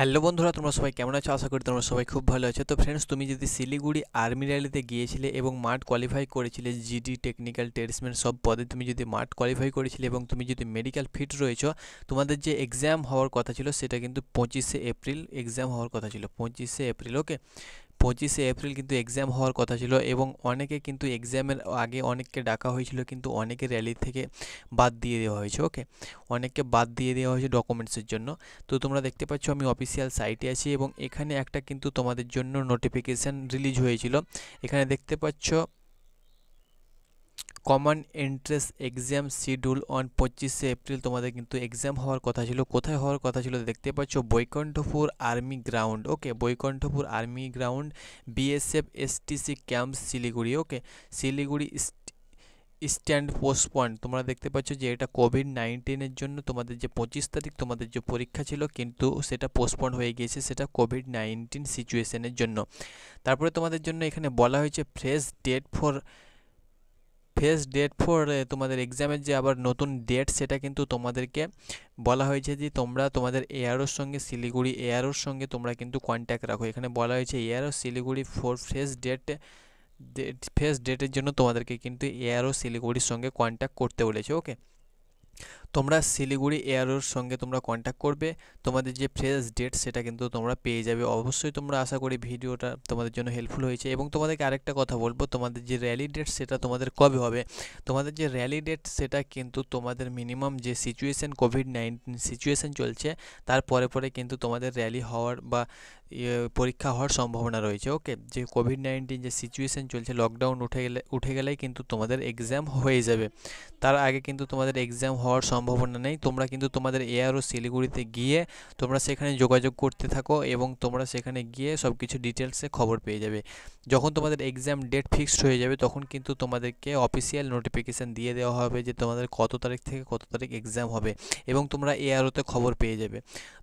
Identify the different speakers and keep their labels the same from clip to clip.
Speaker 1: hello বন্ধুরা তোমরা সবাই কেমন আছো আশা করি তোমরা সবাই খুব ভালো আছে তো ফ্রেন্ডস তুমি যদি শিলিগুড়ি আর্মি র্যালিতে গিয়েছিলে এবং মাঠ কোয়ালিফাই করেছিলে জিডি টেকনিক্যাল ট্রেডসম্যান সব পদে তুমি যদি মাঠ কোয়ালিফাই করেছিলে এবং তুমি যদি মেডিকেল ফিট রয়েছো তোমাদের যে এক্সাম হওয়ার কথা ছিল সেটা কিন্তু পঁচিশে এপ্রিল এক্সাম হওয়ার কথা ছিল পঁচিশে এপ্রিল ওকে পঁচিশে এপ্রিল কিন্তু এক্সাম হওয়ার কথা ছিল এবং অনেকে কিন্তু এক্সামের আগে অনেককে ডাকা হয়েছিল কিন্তু অনেকে র্যালি থেকে বাদ দিয়ে দেওয়া হয়েছে ওকে অনেককে বাদ দিয়ে দেওয়া হয়েছে ডকুমেন্টসের জন্য তো তোমরা দেখতে পাচ্ছ আমি অফিসিয়াল সাইটে আছি এবং এখানে একটা কিন্তু তোমাদের জন্য নোটিফিকেশান রিলিজ হয়েছিল এখানে দেখতে পাচ্ছ common entrance exam schedule on পঁচিশে এপ্রিল তোমাদের কিন্তু এক্সাম হওয়ার কথা ছিল কোথায় হওয়ার কথা ছিল দেখতে পাচ্ছ Baikunthapur army ground okay Baikunthapur army ground BSF STC camp Siliguri okay Siliguri stand postponed তোমরা দেখতে পাচ্ছ যে এটা কোভিড নাইন্টিনের জন্য তোমাদের যে পঁচিশ তারিখ তোমাদের যে পরীক্ষা ছিল কিন্তু সেটা পোস্টপন্ড হয়ে গিয়েছে সেটা কোভিড নাইন্টিন সিচুয়েশনের জন্য তারপরে তোমাদের জন্য এখানে বলা হয়েছে fresh date for phase date four তোমাদের এক্সামের যে আবার নতুন ডেট সেটা কিন্তু তোমাদেরকে বলা হয়েছে যে তোমরা তোমাদের এয়ারোর সঙ্গে শিলিগুড়ি এয়ারোর সঙ্গে তোমরা কিন্তু কন্ট্যাক্ট রাখো এখানে বলা হয়েছে এয়ারো Siliguri four phase date phase ডেটের জন্য তোমাদেরকে কিন্তু এয়ারো শিলিগুড়ির সঙ্গে কন্ট্যাক্ট করতে বলেছে ওকে তোমরা শিলিগুড়ি এয়ারোর সঙ্গে তোমরা কন্ট্যাক্ট করবে তোমাদের যে ফ্রেশ ডেট সেটা কিন্তু তোমরা পেয়ে যাবে অবশ্যই তোমরা আশা করি ভিডিওটা তোমাদের জন্য হেল্পফুল হয়েছে এবং তোমাদেরকে আরেকটা কথা বলবো তোমাদের যে র্যালি ডেট সেটা তোমাদের কবে হবে তোমাদের যে র্যালি ডেট সেটা কিন্তু তোমাদের মিনিমাম যে সিচুয়েশান কোভিড নাইন্টিন সিচুয়েশান চলছে তার পরে পরে কিন্তু তোমাদের র্যালি হওয়ার বা ইয়ে পরীক্ষা হওয়ার সম্ভাবনা রয়েছে ওকে যে কোভিড নাইন্টিন যে সিচুয়েশান চলছে লকডাউন উঠে গেলে উঠে গেলেই কিন্তু তোমাদের এক্সাম হয়ে যাবে তার আগে কিন্তু তোমাদের এক্সাম হওয়ার সম্ভাবনা নেই তোমরা কিন্তু তোমাদের এআরও শিলিগুড়িতে গিয়ে তোমরা সেখানে যোগাযোগ করতে থাকো এবং তোমরা সেখানে গিয়ে সব কিছু ডিটেলসে খবর পেয়ে যাবে যখন তোমাদের এক্সাম ডেট ফিক্সড হয়ে যাবে তখন কিন্তু তোমাদেরকে অফিসিয়াল নোটিফিকেশান দিয়ে দেওয়া হবে যে তোমাদের কত তারিখ থেকে কত তারিখ এক্সাম হবে এবং তোমরা এআরওতে খবর পেয়ে যাবে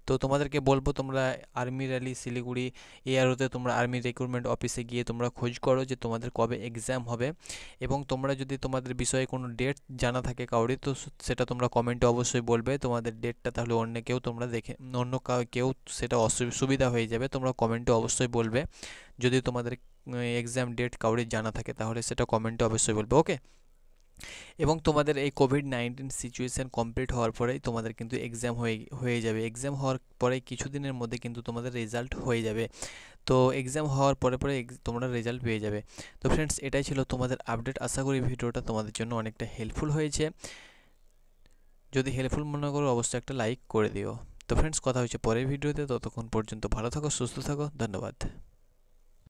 Speaker 1: তো তোমাদেরকে বলবো তোমরা আর্মি র্যালি শিলিগুড়ি এআরওতে তোমরা আর্মি রিক্রুটমেন্ট অফিসে গিয়ে তোমরা খোঁজ করো যে তোমাদের কবে এক্সাম হবে এবং তোমরা যদি তোমাদের বিষয়ে কোনো ডেট জানা থাকে কাউরি তো সেটা তোমরা কমেন্টে অবশ্যই বলবে তোমাদের ডেটটা তাহলে অন্য কেউ তোমরা দেখে অন্য কেউ সেটা সুবিধা হয়ে যাবে তোমরা কমেন্টে অবশ্যই বলবে যদি তোমাদের এক্সাম ডেট কাউরি জানা থাকে তাহলে সেটা কমেন্টে অবশ্যই বলবে ওকে এবং তোমাদের এই কোভিড নাইন্টিন সিচুয়েশান কমপ্লিট হওয়ার পরেই তোমাদের কিন্তু এক্সাম হয়ে হয়ে যাবে এক্সাম হওয়ার পরে কিছুদিনের মধ্যে কিন্তু তোমাদের রেজাল্ট হয়ে যাবে তো এক্সাম হওয়ার পরে পরে তোমরা রেজাল্ট পেয়ে যাবে তো ফ্রেন্ডস এটাই ছিল তোমাদের আপডেট আশা করি ভিডিওটা তোমাদের জন্য অনেকটা হেল্পফুল হয়েছে যদি হেল্পফুল মনে করো অবশ্যই একটা লাইক করে দিও তো ফ্রেন্ডস কথা হয়েছে পরের ভিডিওতে ততক্ষণ পর্যন্ত ভালো থাকো সুস্থ থাকো ধন্যবাদ